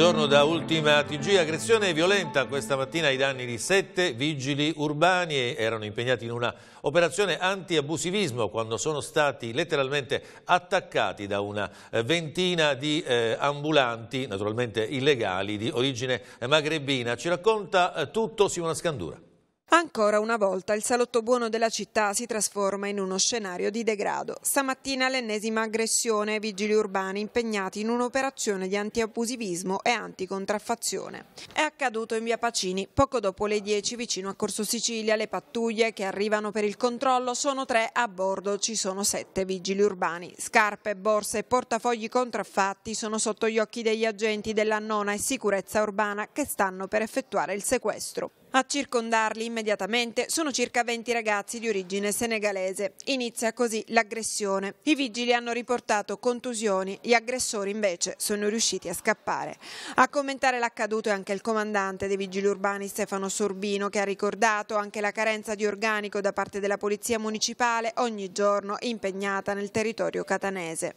Buongiorno da Ultima TG. Aggressione violenta questa mattina ai danni di sette vigili urbani erano impegnati in una operazione anti-abusivismo quando sono stati letteralmente attaccati da una eh, ventina di eh, ambulanti, naturalmente illegali, di origine magrebina. Ci racconta eh, tutto Simona Scandura. Ancora una volta il salotto buono della città si trasforma in uno scenario di degrado. Stamattina l'ennesima aggressione ai vigili urbani impegnati in un'operazione di antiabusivismo e anticontraffazione. È accaduto in via Pacini, poco dopo le 10 vicino a Corso Sicilia, le pattuglie che arrivano per il controllo sono tre, a bordo ci sono sette vigili urbani. Scarpe, borse e portafogli contraffatti sono sotto gli occhi degli agenti della nona e sicurezza urbana che stanno per effettuare il sequestro. A circondarli immediatamente sono circa 20 ragazzi di origine senegalese. Inizia così l'aggressione. I vigili hanno riportato contusioni, gli aggressori invece sono riusciti a scappare. A commentare l'accaduto è anche il comandante dei vigili urbani Stefano Sorbino che ha ricordato anche la carenza di organico da parte della polizia municipale ogni giorno impegnata nel territorio catanese.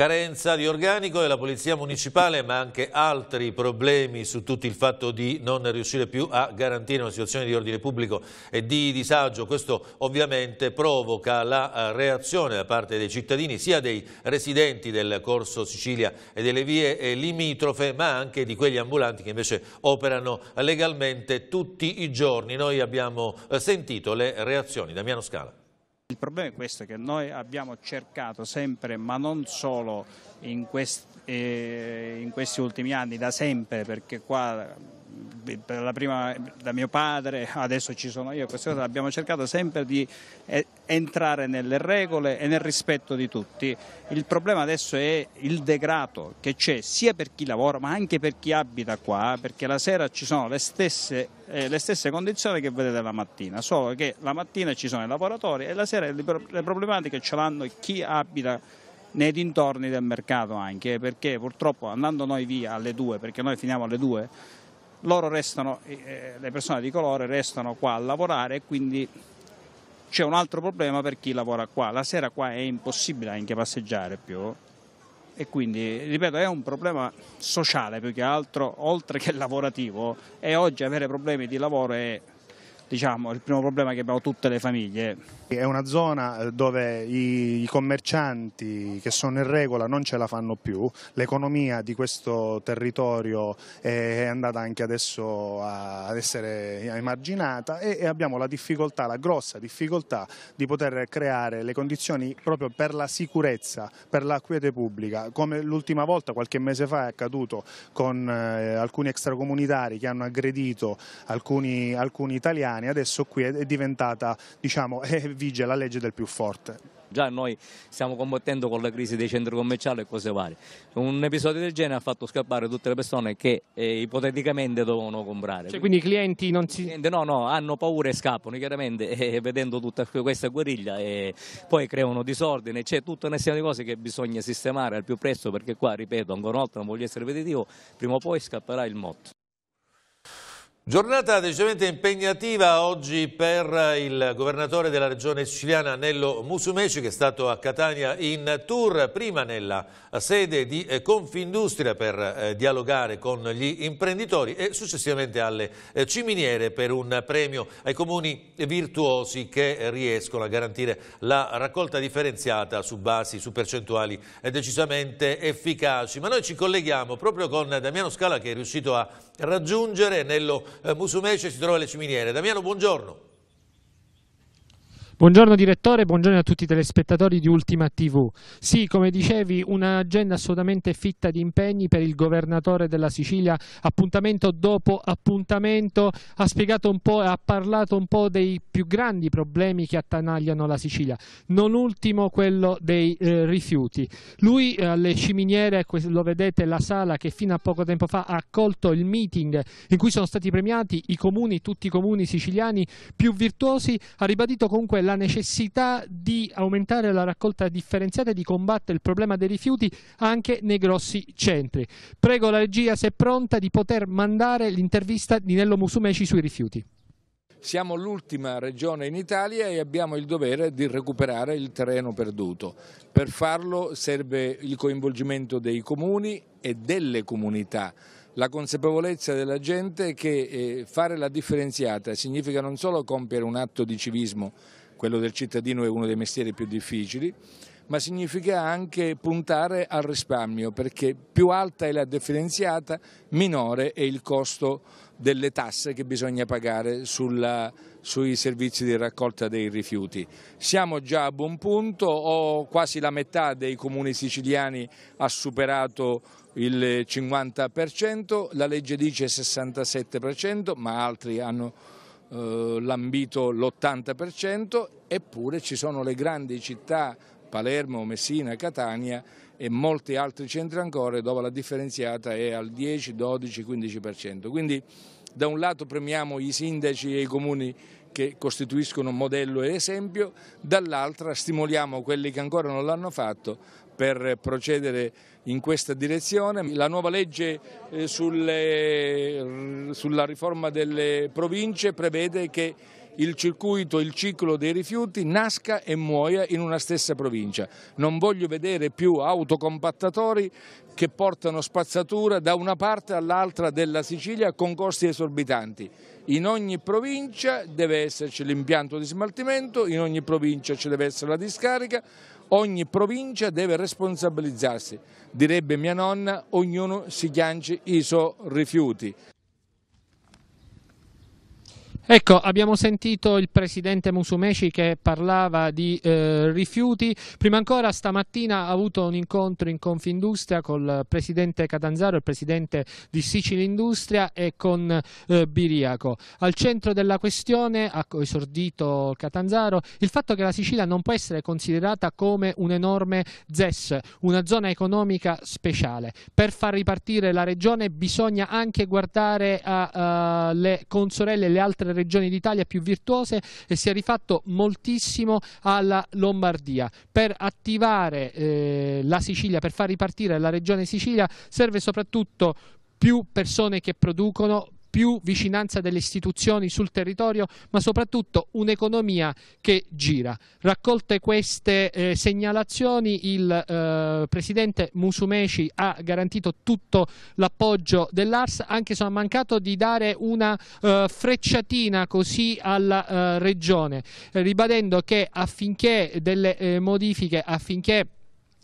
Carenza di organico della Polizia Municipale ma anche altri problemi su tutto il fatto di non riuscire più a garantire una situazione di ordine pubblico e di disagio. Questo ovviamente provoca la eh, reazione da parte dei cittadini sia dei residenti del Corso Sicilia e delle vie eh, limitrofe ma anche di quegli ambulanti che invece operano legalmente tutti i giorni. Noi abbiamo eh, sentito le reazioni. Damiano Scala. Il problema è questo, che noi abbiamo cercato sempre, ma non solo in, quest, eh, in questi ultimi anni, da sempre, perché qua eh, prima, da mio padre, adesso ci sono io, queste cose, abbiamo cercato sempre di eh, entrare nelle regole e nel rispetto di tutti. Il problema adesso è il degrado che c'è sia per chi lavora ma anche per chi abita qua, perché la sera ci sono le stesse, eh, le stesse condizioni che vedete la mattina, solo che la mattina ci sono i lavoratori e la sera le, le problematiche ce l'hanno chi abita nei dintorni del mercato anche, perché purtroppo andando noi via alle 2, perché noi finiamo alle 2, loro restano, eh, eh, le persone di colore restano qua a lavorare e quindi c'è un altro problema per chi lavora qua. La sera qua è impossibile anche passeggiare più e quindi, ripeto, è un problema sociale più che altro, oltre che lavorativo e oggi avere problemi di lavoro è diciamo, il primo problema che abbiamo tutte le famiglie. È una zona eh, dove i commercianti che sono in regola non ce la fanno più, l'economia di questo territorio è andata anche adesso ad essere emarginata e abbiamo la difficoltà, la grossa difficoltà di poter creare le condizioni proprio per la sicurezza, per la quiete pubblica, come l'ultima volta qualche mese fa è accaduto con eh, alcuni extracomunitari che hanno aggredito alcuni, alcuni italiani, adesso qui è diventata diciamo, è vige la legge del più forte. Già noi stiamo combattendo con la crisi dei centri commerciali e cose varie. Un episodio del genere ha fatto scappare tutte le persone che eh, ipoteticamente dovevano comprare. Cioè, quindi i clienti non si... No, no, hanno paura e scappano chiaramente eh, vedendo tutta questa guerriglia e poi creano disordine. C'è tutta una serie di cose che bisogna sistemare al più presto perché qua, ripeto, ancora una volta non voglio essere ripetitivo, prima o poi scapperà il motto. Giornata decisamente impegnativa oggi per il governatore della regione siciliana Nello Musumeci che è stato a Catania in tour, prima nella sede di eh, Confindustria per eh, dialogare con gli imprenditori e successivamente alle eh, ciminiere per un premio ai comuni virtuosi che riescono a garantire la raccolta differenziata su basi, su percentuali decisamente efficaci. Ma noi ci colleghiamo proprio con Damiano Scala che è riuscito a raggiungere, nello eh, Musumece si trova le ciminiere. Damiano, buongiorno. Buongiorno direttore, buongiorno a tutti i telespettatori di Ultima TV. Sì, come dicevi, un'agenda assolutamente fitta di impegni per il governatore della Sicilia, appuntamento dopo appuntamento, ha spiegato un po' e ha parlato un po' dei più grandi problemi che attanagliano la Sicilia, non ultimo quello dei eh, rifiuti. Lui eh, alle ciminiere, lo vedete, la sala che fino a poco tempo fa ha accolto il meeting in cui sono stati premiati i comuni, tutti i comuni siciliani più virtuosi, ha ribadito comunque la la necessità di aumentare la raccolta differenziata e di combattere il problema dei rifiuti anche nei grossi centri. Prego la regia, se è pronta, di poter mandare l'intervista di Nello Musumeci sui rifiuti. Siamo l'ultima regione in Italia e abbiamo il dovere di recuperare il terreno perduto. Per farlo serve il coinvolgimento dei comuni e delle comunità la consapevolezza della gente che eh, fare la differenziata significa non solo compiere un atto di civismo, quello del cittadino è uno dei mestieri più difficili, ma significa anche puntare al risparmio perché più alta è la differenziata, minore è il costo delle tasse che bisogna pagare sulla, sui servizi di raccolta dei rifiuti. Siamo già a buon punto, o quasi la metà dei comuni siciliani ha superato il 50%, la legge dice 67%, ma altri hanno eh, lambito l'80%, eppure ci sono le grandi città, Palermo, Messina, Catania e molti altri centri ancora dove la differenziata è al 10, 12, 15%. Quindi da un lato premiamo i sindaci e i comuni che costituiscono modello e esempio, dall'altra stimoliamo quelli che ancora non l'hanno fatto per procedere in questa direzione. La nuova legge eh, sulle, sulla riforma delle province prevede che il circuito, il ciclo dei rifiuti nasca e muoia in una stessa provincia. Non voglio vedere più autocompattatori che portano spazzatura da una parte all'altra della Sicilia con costi esorbitanti in ogni provincia deve esserci l'impianto di smaltimento, in ogni provincia ci deve essere la discarica, ogni provincia deve responsabilizzarsi. Direbbe mia nonna, ognuno si chianci i suoi rifiuti. Ecco, abbiamo sentito il presidente Musumeci che parlava di eh, rifiuti. Prima ancora stamattina ha avuto un incontro in Confindustria con il presidente Catanzaro, il presidente di Sicilia Industria e con eh, Biriaco. Al centro della questione, ha esordito Catanzaro, il fatto che la Sicilia non può essere considerata come un enorme ZES, una zona economica speciale. Per far ripartire la regione bisogna anche guardare alle eh, consorelle e le altre regioni regioni d'Italia più virtuose e si è rifatto moltissimo alla Lombardia. Per attivare eh, la Sicilia, per far ripartire la regione Sicilia serve soprattutto più persone che producono, più vicinanza delle istituzioni sul territorio, ma soprattutto un'economia che gira. Raccolte queste eh, segnalazioni, il eh, presidente Musumeci ha garantito tutto l'appoggio dell'ARS, anche se ha mancato di dare una eh, frecciatina così alla eh, regione, eh, ribadendo che affinché delle eh, modifiche, affinché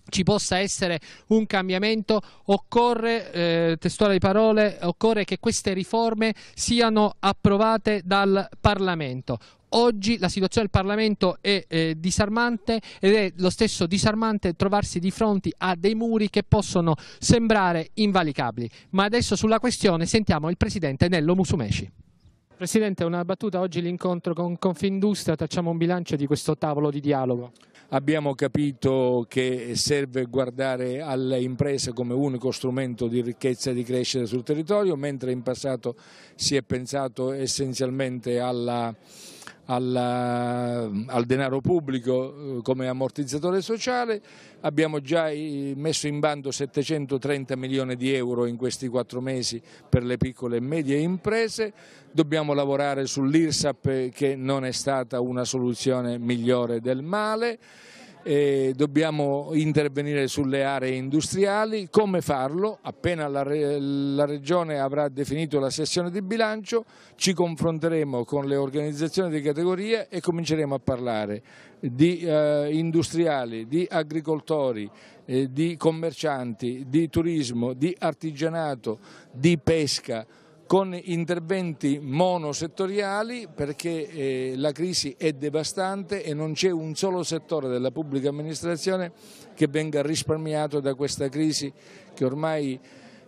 ci possa essere un cambiamento, occorre, eh, testuali parole, occorre che queste riforme siano approvate dal Parlamento. Oggi la situazione del Parlamento è eh, disarmante ed è lo stesso disarmante trovarsi di fronte a dei muri che possono sembrare invalicabili. Ma adesso sulla questione sentiamo il Presidente Nello Musumeci. Presidente, una battuta oggi l'incontro con Confindustria, tracciamo un bilancio di questo tavolo di dialogo. Abbiamo capito che serve guardare alle imprese come unico strumento di ricchezza e di crescita sul territorio, mentre in passato si è pensato essenzialmente alla alla, al denaro pubblico eh, come ammortizzatore sociale, abbiamo già eh, messo in bando 730 milioni di euro in questi quattro mesi per le piccole e medie imprese, dobbiamo lavorare sull'IRSAP eh, che non è stata una soluzione migliore del male eh, dobbiamo intervenire sulle aree industriali, come farlo? Appena la, re, la Regione avrà definito la sessione di bilancio ci confronteremo con le organizzazioni di categoria e cominceremo a parlare di eh, industriali, di agricoltori, eh, di commercianti, di turismo, di artigianato, di pesca, con interventi monosettoriali perché eh, la crisi è devastante e non c'è un solo settore della pubblica amministrazione che venga risparmiato da questa crisi che ormai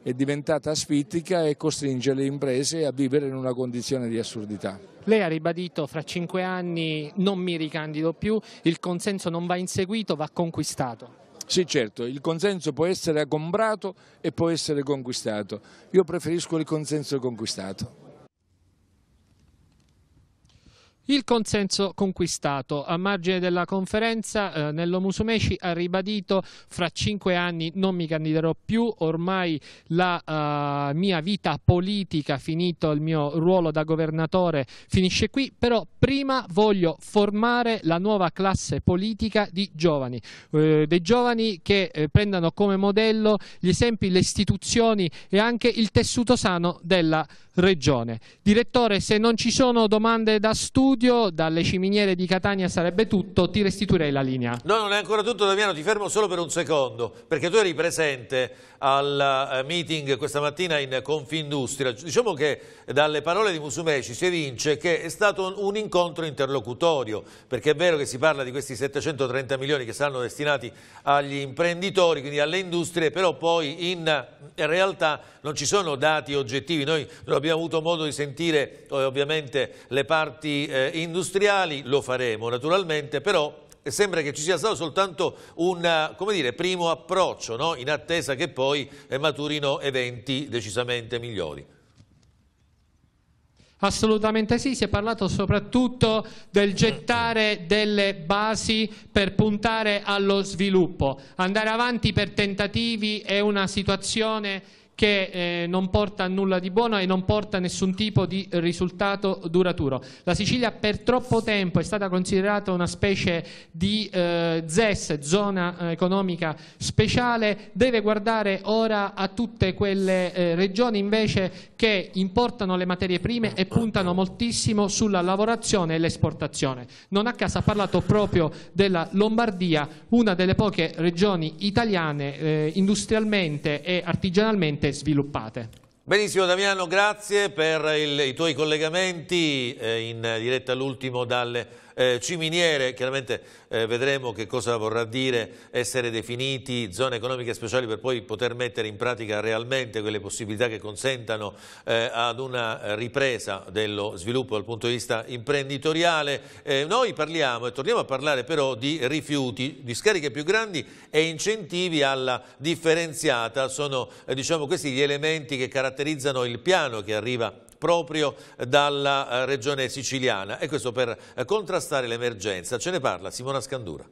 è diventata asfittica e costringe le imprese a vivere in una condizione di assurdità. Lei ha ribadito fra cinque anni non mi ricandido più, il consenso non va inseguito, va conquistato. Sì, certo, il consenso può essere agombrato e può essere conquistato. Io preferisco il consenso conquistato. Il consenso conquistato. A margine della conferenza, eh, Nello Musumeci ha ribadito fra cinque anni non mi candiderò più, ormai la eh, mia vita politica, finito il mio ruolo da governatore, finisce qui, però prima voglio formare la nuova classe politica di giovani, eh, dei giovani che eh, prendano come modello gli esempi, le istituzioni e anche il tessuto sano della regione. Direttore, se non ci sono domande da studio, studio, dalle ciminiere di Catania sarebbe tutto, ti restituirei la linea. No, non è ancora tutto Damiano, ti fermo solo per un secondo, perché tu eri presente al eh, meeting questa mattina in Confindustria. Diciamo che dalle parole di Musumeci si evince che è stato un incontro interlocutorio, perché è vero che si parla di questi 730 milioni che saranno destinati agli imprenditori, quindi alle industrie, però poi in realtà non ci sono dati oggettivi. Noi non abbiamo avuto modo di sentire eh, ovviamente le parti eh, eh, industriali, lo faremo naturalmente, però sembra che ci sia stato soltanto un eh, dire, primo approccio no? in attesa che poi eh, maturino eventi decisamente migliori. Assolutamente sì, si è parlato soprattutto del gettare delle basi per puntare allo sviluppo. Andare avanti per tentativi è una situazione che eh, non porta a nulla di buono e non porta a nessun tipo di risultato duraturo. La Sicilia per troppo tempo è stata considerata una specie di eh, ZES, zona eh, economica speciale, deve guardare ora a tutte quelle eh, regioni invece che importano le materie prime e puntano moltissimo sulla lavorazione e l'esportazione. Non a caso ha parlato proprio della Lombardia, una delle poche regioni italiane eh, industrialmente e artigianalmente assolutamente sviluppate. Benissimo Damiano, grazie per il, i tuoi collegamenti eh, in diretta all'ultimo dalle eh, ciminiere, chiaramente eh, vedremo che cosa vorrà dire essere definiti zone economiche speciali per poi poter mettere in pratica realmente quelle possibilità che consentano eh, ad una ripresa dello sviluppo dal punto di vista imprenditoriale. Eh, noi parliamo e torniamo a parlare però di rifiuti, di scariche più grandi e incentivi alla differenziata. Sono eh, diciamo, questi gli elementi che caratterizzano il piano che arriva proprio dalla eh, regione siciliana e questo per eh, contrastare l'emergenza. Ce ne parla Simona Scandura.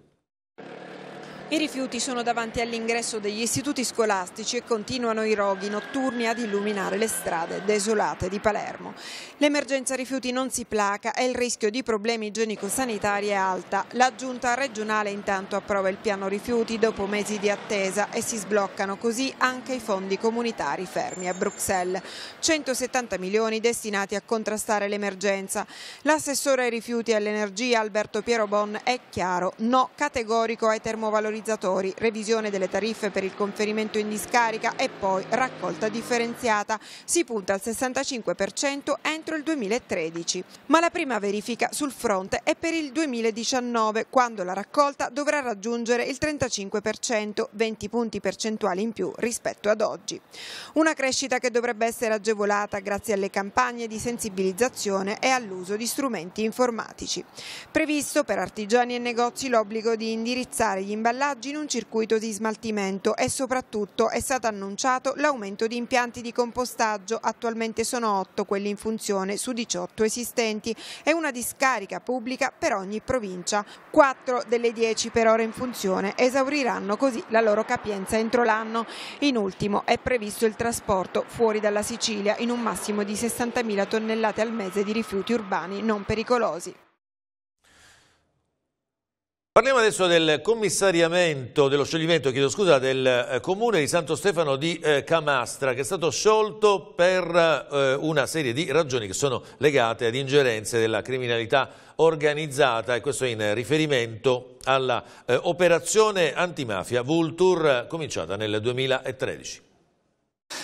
I rifiuti sono davanti all'ingresso degli istituti scolastici e continuano i roghi notturni ad illuminare le strade desolate di Palermo. L'emergenza rifiuti non si placa e il rischio di problemi igienico-sanitari è alta. La giunta regionale intanto approva il piano rifiuti dopo mesi di attesa e si sbloccano così anche i fondi comunitari fermi a Bruxelles. 170 milioni destinati a contrastare l'emergenza. L'assessore ai rifiuti e all'energia Alberto Piero Bon è chiaro, no categorico ai termovalorizzatori valorizzatori, revisione delle tariffe per il conferimento in discarica e poi raccolta differenziata. Si punta al 65% entro il 2013. Ma la prima verifica sul fronte è per il 2019, quando la raccolta dovrà raggiungere il 35%, 20 punti percentuali in più rispetto ad oggi. Una crescita che dovrebbe essere agevolata grazie alle campagne di sensibilizzazione e all'uso di strumenti informatici. Previsto per artigiani e negozi l'obbligo di indirizzare gli imballaggi imballaggi in un circuito di smaltimento e soprattutto è stato annunciato l'aumento di impianti di compostaggio, attualmente sono 8 quelli in funzione su 18 esistenti e una discarica pubblica per ogni provincia. 4 delle 10 per ora in funzione esauriranno così la loro capienza entro l'anno. In ultimo è previsto il trasporto fuori dalla Sicilia in un massimo di 60.000 tonnellate al mese di rifiuti urbani non pericolosi. Parliamo adesso del commissariamento, dello scioglimento, chiedo scusa, del eh, comune di Santo Stefano di eh, Camastra che è stato sciolto per eh, una serie di ragioni che sono legate ad ingerenze della criminalità organizzata e questo in riferimento all'operazione antimafia Vultur cominciata nel 2013.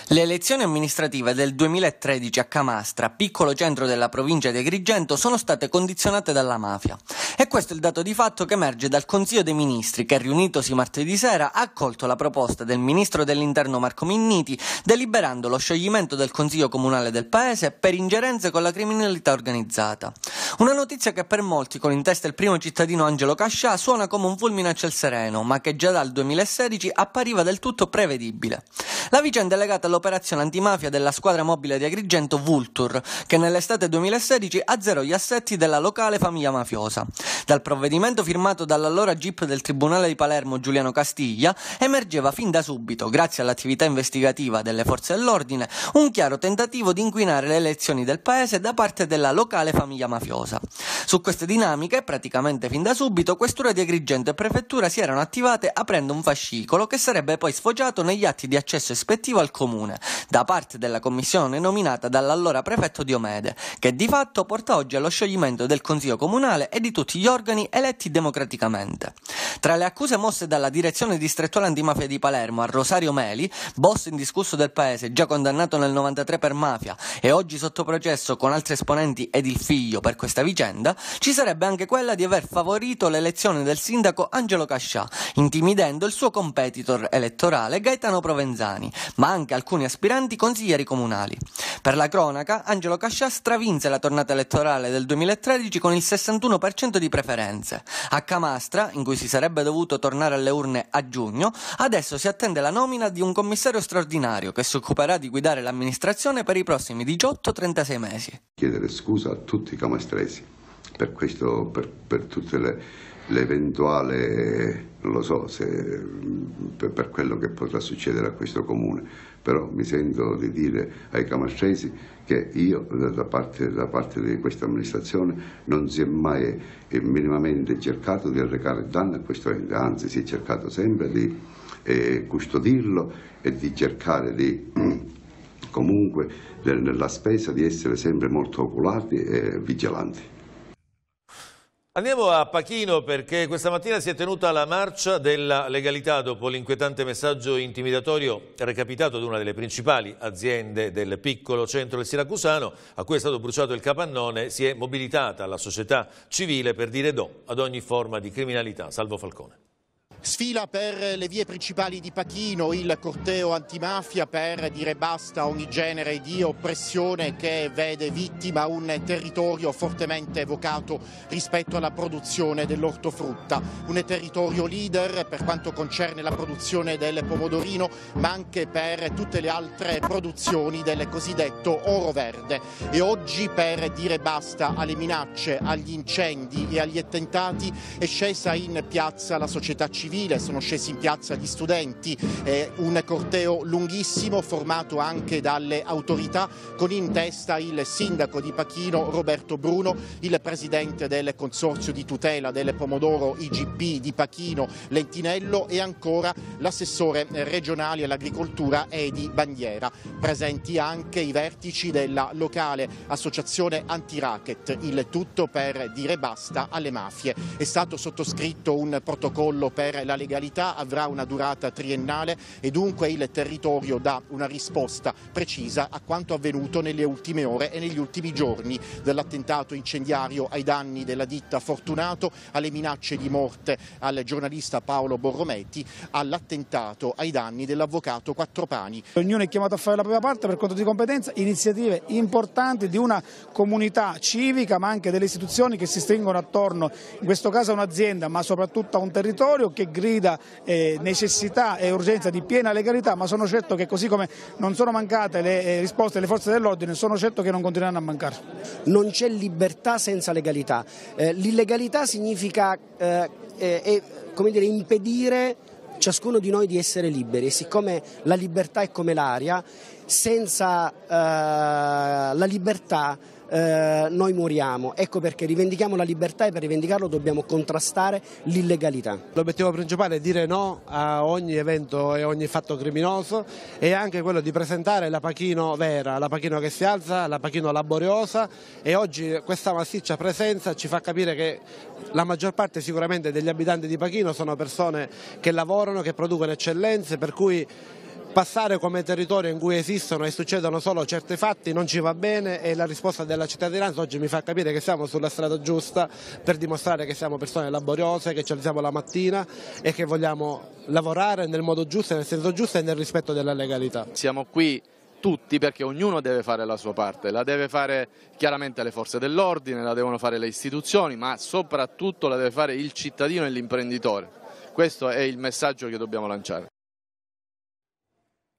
Le elezioni amministrative del 2013 a Camastra, piccolo centro della provincia di Agrigento, sono state condizionate dalla mafia. E questo è il dato di fatto che emerge dal Consiglio dei Ministri che, riunitosi martedì sera, ha accolto la proposta del ministro dell'Interno Marco Minniti, deliberando lo scioglimento del Consiglio Comunale del Paese per ingerenze con la criminalità organizzata. Una notizia che per molti, con in testa il primo cittadino Angelo Cascià, suona come un fulmine a ciel sereno, ma che già dal 2016 appariva del tutto prevedibile. La vicenda è legata dedicata all'operazione antimafia della squadra mobile di Agrigento Vultur, che nell'estate 2016 azzerò gli assetti della locale famiglia mafiosa. Dal provvedimento firmato dall'allora GIP del Tribunale di Palermo Giuliano Castiglia emergeva fin da subito, grazie all'attività investigativa delle forze dell'ordine, un chiaro tentativo di inquinare le elezioni del paese da parte della locale famiglia mafiosa. Su queste dinamiche, praticamente fin da subito, questura di Agrigento e prefettura si erano attivate aprendo un fascicolo che sarebbe poi sfociato negli atti di accesso ispettivo al corso comune da parte della commissione nominata dall'allora prefetto Diomede, che di fatto porta oggi allo scioglimento del Consiglio Comunale e di tutti gli organi eletti democraticamente. Tra le accuse mosse dalla direzione distrettuale antimafia di Palermo a Rosario Meli, boss indiscusso del paese, già condannato nel 93 per mafia e oggi sotto processo con altri esponenti ed il figlio per questa vicenda, ci sarebbe anche quella di aver favorito l'elezione del sindaco Angelo Cascià, intimidendo il suo competitor elettorale Gaetano Provenzani, ma anche anche alcuni aspiranti consiglieri comunali. Per la cronaca, Angelo Casciastra vinse la tornata elettorale del 2013 con il 61% di preferenze. A Camastra, in cui si sarebbe dovuto tornare alle urne a giugno, adesso si attende la nomina di un commissario straordinario che si occuperà di guidare l'amministrazione per i prossimi 18-36 mesi. Chiedere scusa a tutti i camastresi per questo, per, per tutte le l'eventuale, non lo so, se, per, per quello che potrà succedere a questo comune. Però mi sento di dire ai camascesi che io da parte, da parte di questa amministrazione non si è mai eh, minimamente cercato di arrecare danno a questo ente, anzi si è cercato sempre di eh, custodirlo e di cercare di comunque nella spesa di essere sempre molto oculati e vigilanti. Andiamo a Pachino perché questa mattina si è tenuta la marcia della legalità dopo l'inquietante messaggio intimidatorio recapitato ad una delle principali aziende del piccolo centro del Siracusano a cui è stato bruciato il capannone si è mobilitata la società civile per dire no ad ogni forma di criminalità. Salvo Falcone. Sfila per le vie principali di Pachino il corteo antimafia per dire basta a ogni genere di oppressione che vede vittima un territorio fortemente evocato rispetto alla produzione dell'ortofrutta. Un territorio leader per quanto concerne la produzione del pomodorino ma anche per tutte le altre produzioni del cosiddetto oro verde. E oggi per dire basta alle minacce, agli incendi e agli attentati è scesa in piazza la società civile civile, sono scesi in piazza gli studenti, eh, un corteo lunghissimo formato anche dalle autorità con in testa il sindaco di Pachino Roberto Bruno, il presidente del consorzio di tutela del pomodoro IGP di Pachino Lentinello e ancora l'assessore regionale all'agricoltura Edi Bandiera. Presenti anche i vertici della locale associazione anti-racket, il tutto per dire basta alle mafie. È stato sottoscritto un protocollo per la legalità avrà una durata triennale e dunque il territorio dà una risposta precisa a quanto avvenuto nelle ultime ore e negli ultimi giorni dall'attentato incendiario ai danni della ditta Fortunato, alle minacce di morte al giornalista Paolo Borrometti, all'attentato ai danni dell'avvocato Quattropani. Ognuno è chiamato a fare la propria parte per conto di competenza, iniziative importanti di una comunità civica ma anche delle istituzioni che si stringono attorno, in questo caso a un'azienda ma soprattutto a un territorio che che grida eh, necessità e urgenza di piena legalità, ma sono certo che così come non sono mancate le eh, risposte delle forze dell'ordine, sono certo che non continueranno a mancare. Non c'è libertà senza legalità. Eh, l'illegalità significa eh, eh, come dire, impedire ciascuno di noi di essere liberi e siccome la libertà è come l'aria, senza eh, la libertà eh, noi moriamo. Ecco perché rivendichiamo la libertà e per rivendicarlo dobbiamo contrastare l'illegalità. L'obiettivo principale è dire no a ogni evento e ogni fatto criminoso e anche quello di presentare la Pachino vera, la Pachino che si alza, la Pachino laboriosa e oggi questa massiccia presenza ci fa capire che la maggior parte sicuramente degli abitanti di Pachino sono persone che lavorano, che producono eccellenze, per cui passare come territorio in cui esistono e succedono solo certi fatti non ci va bene e la risposta della cittadinanza oggi mi fa capire che siamo sulla strada giusta per dimostrare che siamo persone laboriose, che ci alziamo la mattina e che vogliamo lavorare nel modo giusto, nel senso giusto e nel rispetto della legalità. Siamo qui tutti perché ognuno deve fare la sua parte, la deve fare chiaramente le forze dell'ordine, la devono fare le istituzioni, ma soprattutto la deve fare il cittadino e l'imprenditore. Questo è il messaggio che dobbiamo lanciare.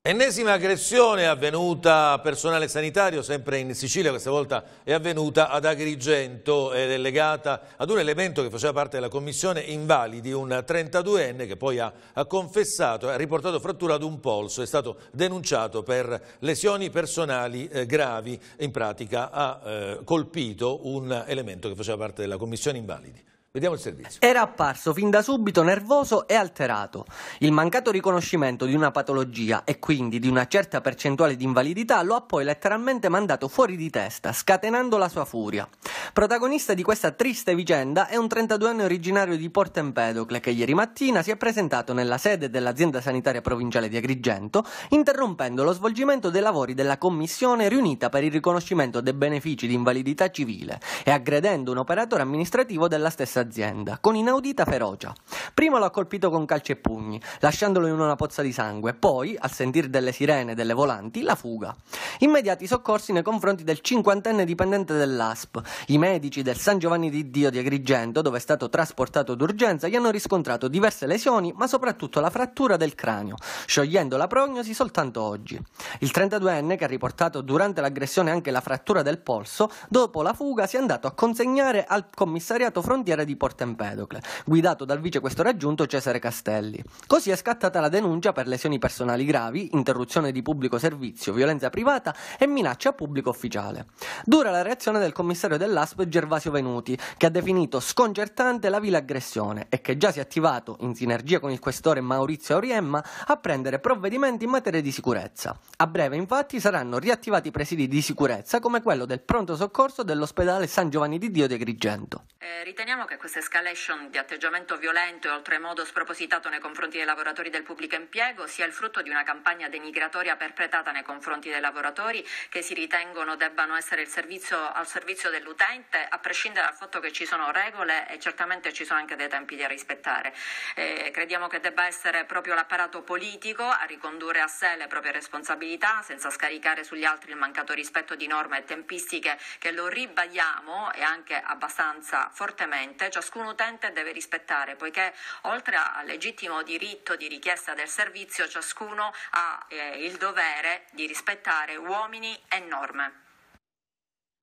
Ennesima aggressione avvenuta a personale sanitario, sempre in Sicilia, questa volta è avvenuta ad Agrigento ed è legata ad un elemento che faceva parte della commissione invalidi, un 32enne che poi ha, ha confessato, ha riportato frattura ad un polso, è stato denunciato per lesioni personali eh, gravi, in pratica ha eh, colpito un elemento che faceva parte della commissione invalidi. Vediamo il servizio. Era apparso fin da subito nervoso e alterato. Il mancato riconoscimento di una patologia e quindi di una certa percentuale di invalidità lo ha poi letteralmente mandato fuori di testa, scatenando la sua furia. Protagonista di questa triste vicenda è un 32enne originario di Porto Empedocle che ieri mattina si è presentato nella sede dell'azienda sanitaria provinciale di Agrigento, interrompendo lo svolgimento dei lavori della commissione riunita per il riconoscimento dei benefici di invalidità civile e aggredendo un operatore amministrativo della stessa azienda, con inaudita ferocia. Prima lo ha colpito con calci e pugni, lasciandolo in una pozza di sangue, poi, al sentire delle sirene e delle volanti, la fuga. Immediati soccorsi nei confronti del cinquantenne dipendente dell'ASP. I medici del San Giovanni di Dio di Agrigento, dove è stato trasportato d'urgenza, gli hanno riscontrato diverse lesioni, ma soprattutto la frattura del cranio, sciogliendo la prognosi soltanto oggi. Il 32enne, che ha riportato durante l'aggressione anche la frattura del polso, dopo la fuga si è andato a consegnare al commissariato frontiera di di Porto Empedocle, guidato dal vice questore aggiunto Cesare Castelli. Così è scattata la denuncia per lesioni personali gravi, interruzione di pubblico servizio, violenza privata e minaccia a pubblico ufficiale. Dura la reazione del commissario dell'ASP Gervasio Venuti, che ha definito sconcertante la vile aggressione e che già si è attivato, in sinergia con il questore Maurizio Auriemma, a prendere provvedimenti in materia di sicurezza. A breve, infatti, saranno riattivati i presidi di sicurezza come quello del pronto soccorso dell'ospedale San Giovanni di Dio di Agrigento. Eh, riteniamo che questa escalation di atteggiamento violento e oltremodo spropositato nei confronti dei lavoratori del pubblico impiego sia il frutto di una campagna denigratoria perpetrata nei confronti dei lavoratori che si ritengono debbano essere servizio, al servizio dell'utente, a prescindere dal fatto che ci sono regole e certamente ci sono anche dei tempi da rispettare. Eh, crediamo che debba essere proprio l'apparato politico a ricondurre a sé le proprie responsabilità senza scaricare sugli altri il mancato rispetto di norme e tempistiche che lo ribadiamo e anche abbastanza fortemente utente ciascun utente deve rispettare, poiché oltre al legittimo diritto di richiesta del servizio, ciascuno ha eh, il dovere di rispettare uomini e norme.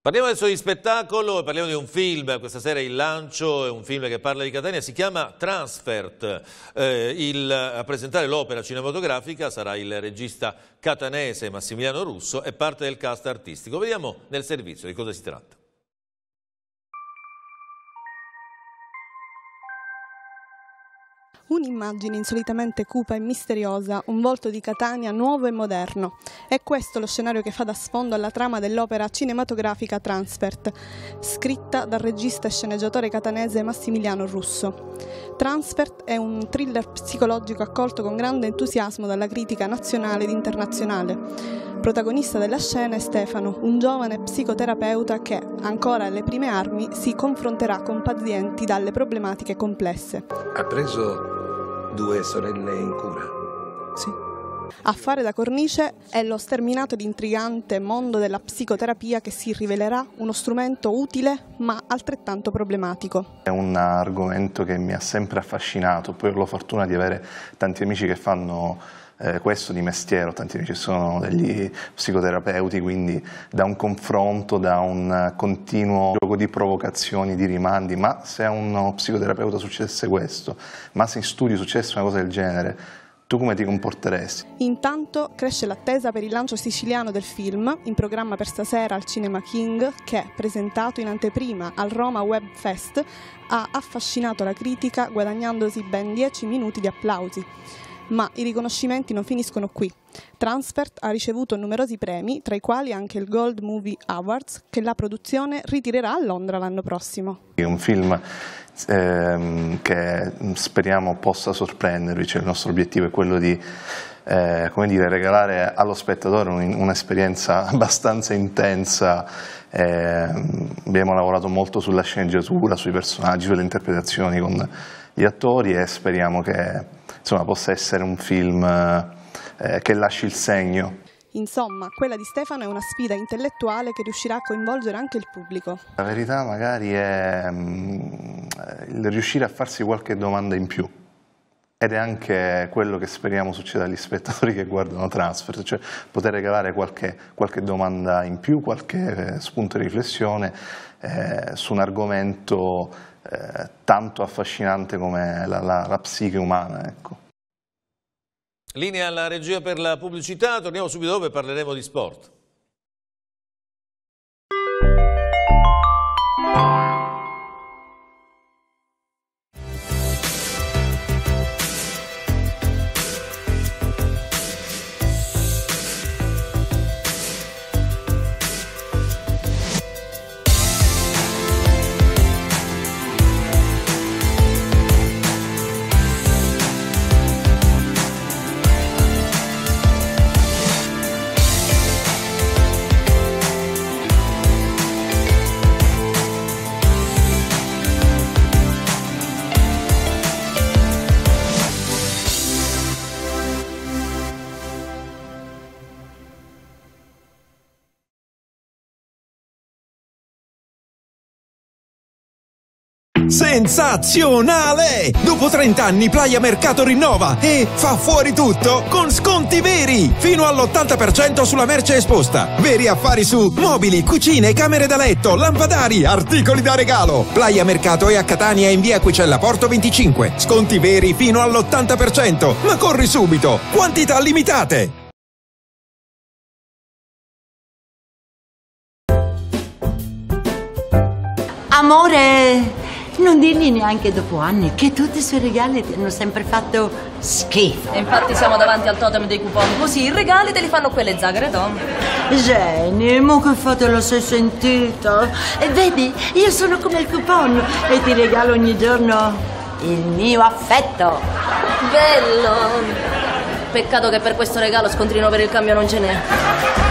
Parliamo adesso di spettacolo, parliamo di un film, questa sera il lancio è un film che parla di Catania, si chiama Transfert, eh, il, a presentare l'opera cinematografica sarà il regista catanese Massimiliano Russo e parte del cast artistico. Vediamo nel servizio di cosa si tratta. Un'immagine insolitamente cupa e misteriosa, un volto di Catania nuovo e moderno. È questo lo scenario che fa da sfondo alla trama dell'opera cinematografica Transfert, scritta dal regista e sceneggiatore catanese Massimiliano Russo. Transfert è un thriller psicologico accolto con grande entusiasmo dalla critica nazionale ed internazionale. Protagonista della scena è Stefano, un giovane psicoterapeuta che, ancora alle prime armi, si confronterà con pazienti dalle problematiche complesse. Ha preso due sorelle in cura? Sì. A fare da cornice è lo sterminato ed intrigante mondo della psicoterapia che si rivelerà uno strumento utile ma altrettanto problematico. È un argomento che mi ha sempre affascinato, poi ho la fortuna di avere tanti amici che fanno eh, questo di mestiere, tantini ci sono degli psicoterapeuti, quindi da un confronto, da un continuo gioco di provocazioni, di rimandi, ma se a uno psicoterapeuta succedesse questo, ma se in studio successe una cosa del genere, tu come ti comporteresti? Intanto cresce l'attesa per il lancio siciliano del film, in programma per stasera al Cinema King, che, presentato in anteprima al Roma Web Fest, ha affascinato la critica guadagnandosi ben 10 minuti di applausi. Ma i riconoscimenti non finiscono qui. Transfert ha ricevuto numerosi premi, tra i quali anche il Gold Movie Awards, che la produzione ritirerà a Londra l'anno prossimo. È un film ehm, che mm, speriamo possa sorprendervi, cioè il nostro obiettivo è quello di eh, come dire, regalare allo spettatore un'esperienza abbastanza intensa. Eh, abbiamo lavorato molto sulla sceneggiatura, sui personaggi, sulle interpretazioni con gli attori e speriamo che insomma, possa essere un film eh, eh, che lasci il segno. Insomma, quella di Stefano è una sfida intellettuale che riuscirà a coinvolgere anche il pubblico. La verità magari è mm, il riuscire a farsi qualche domanda in più. Ed è anche quello che speriamo succeda agli spettatori che guardano Transfer, cioè poter regalare qualche, qualche domanda in più, qualche eh, spunto di riflessione eh, su un argomento eh, tanto affascinante come la, la, la psiche umana. Ecco. Linea alla regia per la pubblicità, torniamo subito dopo e parleremo di sport. Sensazionale! Dopo 30 anni Playa Mercato rinnova e fa fuori tutto con sconti veri! Fino all'80% sulla merce esposta. Veri affari su mobili, cucine, camere da letto, lampadari, articoli da regalo. Playa Mercato è a Catania in via Quicella Porto 25. Sconti veri fino all'80%. Ma corri subito! Quantità limitate! Amore! Non dirgli neanche dopo anni che tutti i suoi regali ti hanno sempre fatto schifo. E infatti siamo davanti al totem dei coupon, così i regali te li fanno quelle zagre donne. Geni, mo che fate lo sei sentito? E vedi, io sono come il coupon e ti regalo ogni giorno il mio affetto. Bello! Peccato che per questo regalo scontrino per il cambio non ce n'è.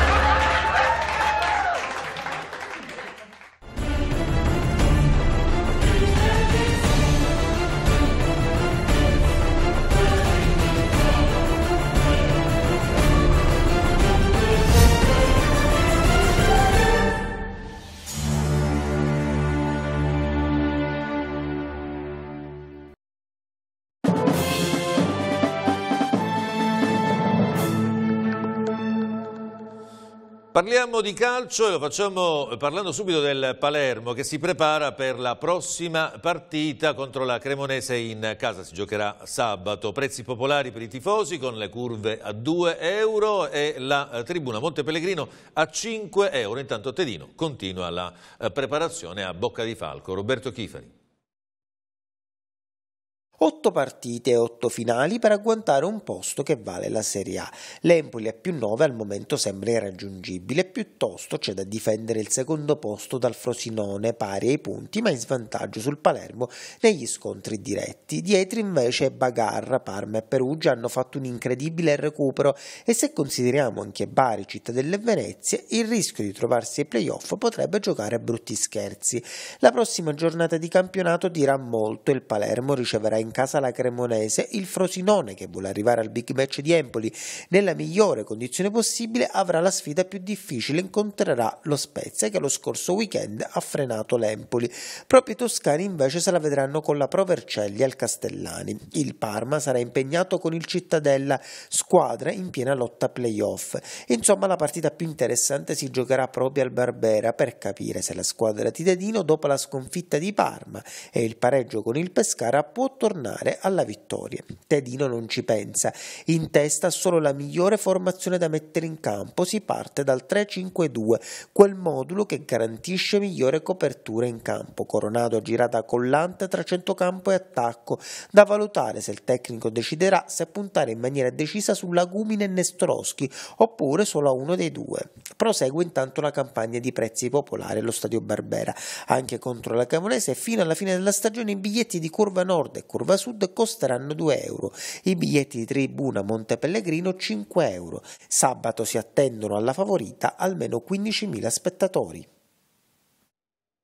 Parliamo di calcio e lo facciamo parlando subito del Palermo che si prepara per la prossima partita contro la Cremonese in casa. Si giocherà sabato. Prezzi popolari per i tifosi con le curve a 2 euro e la eh, tribuna Monte Pellegrino a 5 euro. Intanto Tedino continua la eh, preparazione a Bocca di Falco. Roberto Chifari. 8 partite e 8 finali per agguantare un posto che vale la Serie A. L'Empoli a più 9 al momento sembra irraggiungibile, piuttosto c'è da difendere il secondo posto dal Frosinone pari ai punti ma in svantaggio sul Palermo negli scontri diretti. Dietro invece Bagarra, Parma e Perugia hanno fatto un incredibile recupero e se consideriamo anche Bari, Cittadella e Venezia, il rischio di trovarsi ai playoff potrebbe giocare a brutti scherzi. La prossima giornata di campionato dirà molto, il Palermo riceverà in in casa la Cremonese, il Frosinone che vuole arrivare al big match di Empoli nella migliore condizione possibile avrà la sfida più difficile, incontrerà lo Spezia che lo scorso weekend ha frenato l'Empoli. Proprio i toscani invece se la vedranno con la Pro Vercelli al Castellani. Il Parma sarà impegnato con il Cittadella, squadra in piena lotta playoff. Insomma la partita più interessante si giocherà proprio al Barbera per capire se la squadra titedino dopo la sconfitta di Parma e il pareggio con il Pescara può tornare tornare alla vittoria. Tedino non ci pensa, in testa solo la migliore formazione da mettere in campo, si parte dal 3-5-2, quel modulo che garantisce migliore copertura in campo. Coronado a girata collante tra centrocampo e attacco, da valutare se il tecnico deciderà se puntare in maniera decisa su Lagumine e Nestoroschi oppure solo a uno dei due. Prosegue intanto la campagna di prezzi popolari allo stadio Barbera, anche contro la Camonese fino alla fine della stagione i biglietti di Curva Nord e Curva Genova Sud costeranno 2 euro, i biglietti di Tribuna Montepellegrino 5 euro. Sabato si attendono alla favorita almeno 15.000 spettatori.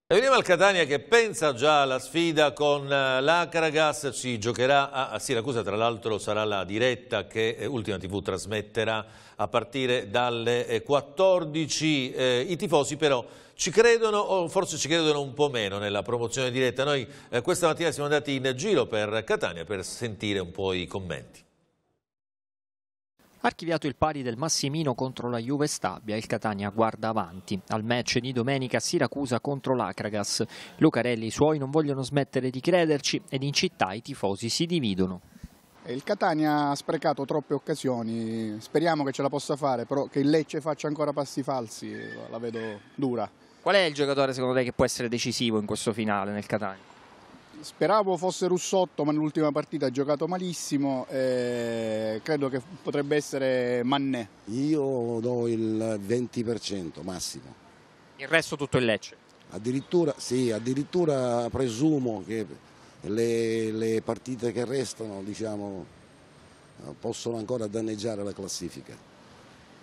E veniamo al Catania che pensa già alla sfida con eh, l'Acragas, ci giocherà a Siracusa, tra l'altro sarà la diretta che eh, Ultima TV trasmetterà a partire dalle 14. Eh, I tifosi però ci credono o forse ci credono un po' meno nella promozione diretta. Noi eh, questa mattina siamo andati in giro per Catania per sentire un po' i commenti. Archiviato il pari del Massimino contro la Juve Stabia, il Catania guarda avanti. Al match di domenica Siracusa contro l'Acragas. Lucarelli e i suoi non vogliono smettere di crederci ed in città i tifosi si dividono. Il Catania ha sprecato troppe occasioni, speriamo che ce la possa fare, però che il Lecce faccia ancora passi falsi la vedo dura. Qual è il giocatore secondo te che può essere decisivo in questo finale nel Catania? Speravo fosse Russotto, ma nell'ultima partita ha giocato malissimo. E credo che potrebbe essere Mannè. Io do il 20% massimo. Il resto tutto il Lecce? Addirittura, sì, addirittura presumo che le, le partite che restano diciamo, eh, possono ancora danneggiare la classifica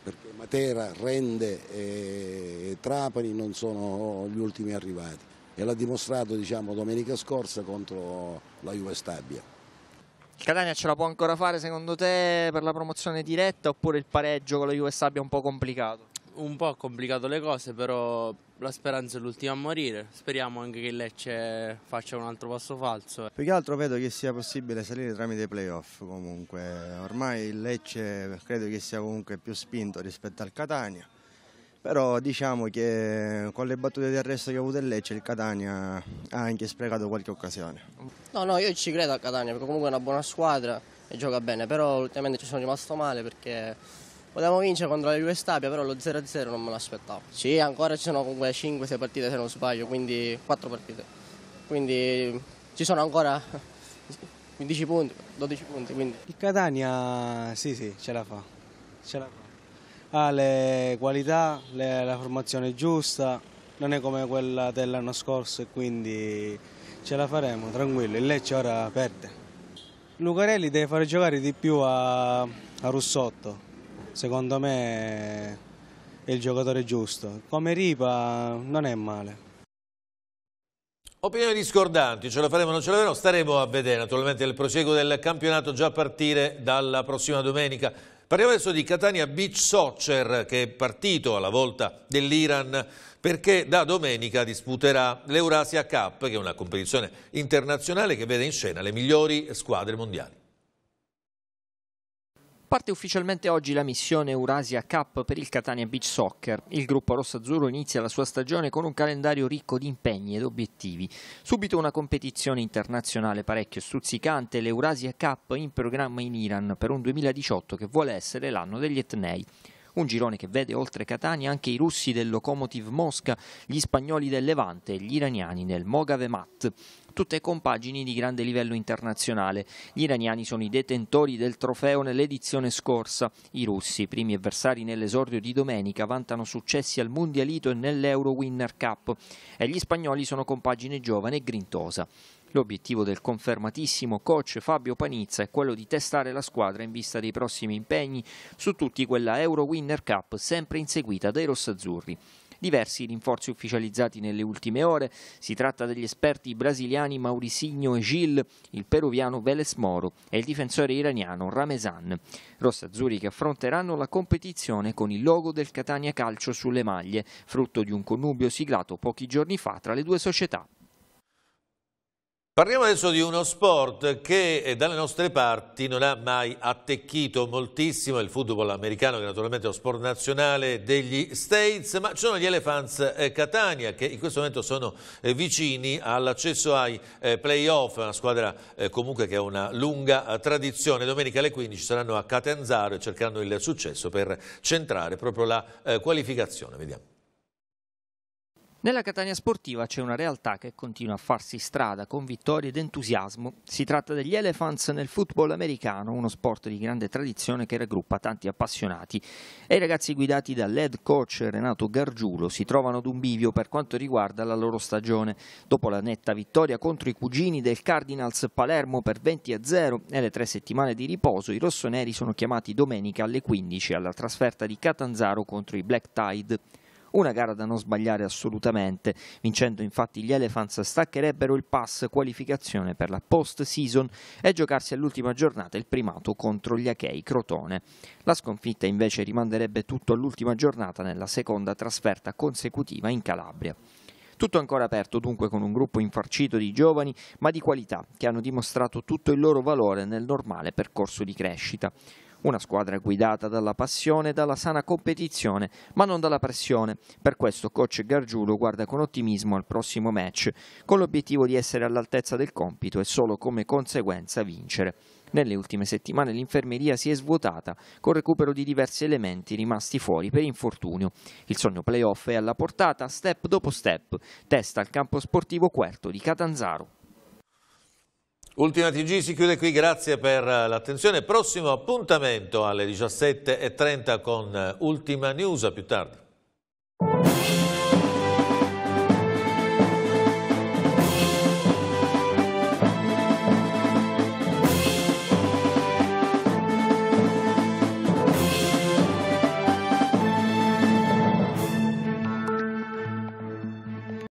perché Matera, Rende e Trapani non sono gli ultimi arrivati e l'ha dimostrato diciamo, domenica scorsa contro la Juve Stabia. Catania ce la può ancora fare secondo te per la promozione diretta oppure il pareggio con la Juve Stabia è un po' complicato? un po' complicato le cose, però la speranza è l'ultima a morire. Speriamo anche che il Lecce faccia un altro passo falso. Più che altro vedo che sia possibile salire tramite playoff comunque. Ormai il Lecce credo che sia comunque più spinto rispetto al Catania. Però diciamo che con le battute di arresto che ha avuto il Lecce il Catania ha anche sprecato qualche occasione. No, no, io ci credo a Catania perché comunque è una buona squadra e gioca bene, però ultimamente ci sono rimasto male perché Volevamo vincere contro la Juve Stabia, però lo 0-0 non me l'aspettavo. Sì, ancora ci sono comunque 5-6 partite se non sbaglio, quindi 4 partite. Quindi ci sono ancora 15 punti, 12 punti. Quindi. Il Catania sì sì, ce la fa. Ce la fa. Ha le qualità, le, la formazione giusta, non è come quella dell'anno scorso e quindi ce la faremo, tranquillo. Il Lecce ora perde. Lucarelli deve fare giocare di più a, a Russotto secondo me è il giocatore giusto. Come Ripa non è male. Opinioni discordanti, ce la faremo o non ce la faremo, staremo a vedere naturalmente il prosieguo del campionato già a partire dalla prossima domenica. Parliamo adesso di Catania Beach Soccer che è partito alla volta dell'Iran perché da domenica disputerà l'Eurasia Cup che è una competizione internazionale che vede in scena le migliori squadre mondiali parte ufficialmente oggi la missione Eurasia Cup per il Catania Beach Soccer. Il gruppo rosso-azzurro inizia la sua stagione con un calendario ricco di impegni ed obiettivi. Subito una competizione internazionale parecchio stuzzicante, l'Eurasia Cup in programma in Iran per un 2018 che vuole essere l'anno degli etnei. Un girone che vede oltre Catania anche i russi del Lokomotiv Mosca, gli spagnoli del Levante e gli iraniani del Mogavemat tutte compagini di grande livello internazionale. Gli iraniani sono i detentori del trofeo nell'edizione scorsa. I russi, primi avversari nell'esordio di domenica, vantano successi al Mundialito e nell'Euro Winner Cup e gli spagnoli sono compagine giovane e grintosa. L'obiettivo del confermatissimo coach Fabio Panizza è quello di testare la squadra in vista dei prossimi impegni su tutti quella Euro Winner Cup sempre inseguita dai rossazzurri diversi rinforzi ufficializzati nelle ultime ore. Si tratta degli esperti brasiliani Mauricinho e Gil, il peruviano Veles Moro e il difensore iraniano Ramesan. Rossazzurri che affronteranno la competizione con il logo del Catania Calcio sulle maglie, frutto di un connubio siglato pochi giorni fa tra le due società. Parliamo adesso di uno sport che eh, dalle nostre parti non ha mai attecchito moltissimo, il football americano che naturalmente è lo sport nazionale degli States, ma ci sono gli Elephants eh, Catania che in questo momento sono eh, vicini all'accesso ai playoff, una squadra comunque che ha una lunga tradizione. Domenica alle 15 saranno a Catanzaro e cercheranno il successo per centrare proprio la qualificazione. Vediamo. Nella Catania Sportiva c'è una realtà che continua a farsi strada con vittorie ed entusiasmo. Si tratta degli Elephants nel football americano, uno sport di grande tradizione che raggruppa tanti appassionati. E i ragazzi guidati dall'head coach Renato Gargiulo si trovano ad un bivio per quanto riguarda la loro stagione. Dopo la netta vittoria contro i cugini del Cardinals Palermo per 20-0 e le tre settimane di riposo, i rossoneri sono chiamati domenica alle 15 alla trasferta di Catanzaro contro i Black Tide. Una gara da non sbagliare assolutamente, vincendo infatti gli Elephants staccherebbero il pass qualificazione per la post-season e giocarsi all'ultima giornata il primato contro gli Achei Crotone. La sconfitta invece rimanderebbe tutto all'ultima giornata nella seconda trasferta consecutiva in Calabria. Tutto ancora aperto dunque con un gruppo infarcito di giovani ma di qualità che hanno dimostrato tutto il loro valore nel normale percorso di crescita. Una squadra guidata dalla passione e dalla sana competizione, ma non dalla pressione. Per questo coach Gargiulo guarda con ottimismo al prossimo match, con l'obiettivo di essere all'altezza del compito e solo come conseguenza vincere. Nelle ultime settimane l'infermeria si è svuotata, con recupero di diversi elementi rimasti fuori per infortunio. Il sogno playoff è alla portata, step dopo step, testa al campo sportivo Querto di Catanzaro. Ultima TG si chiude qui, grazie per eh, l'attenzione. Prossimo appuntamento alle 17.30 con eh, Ultima News, a più tardi.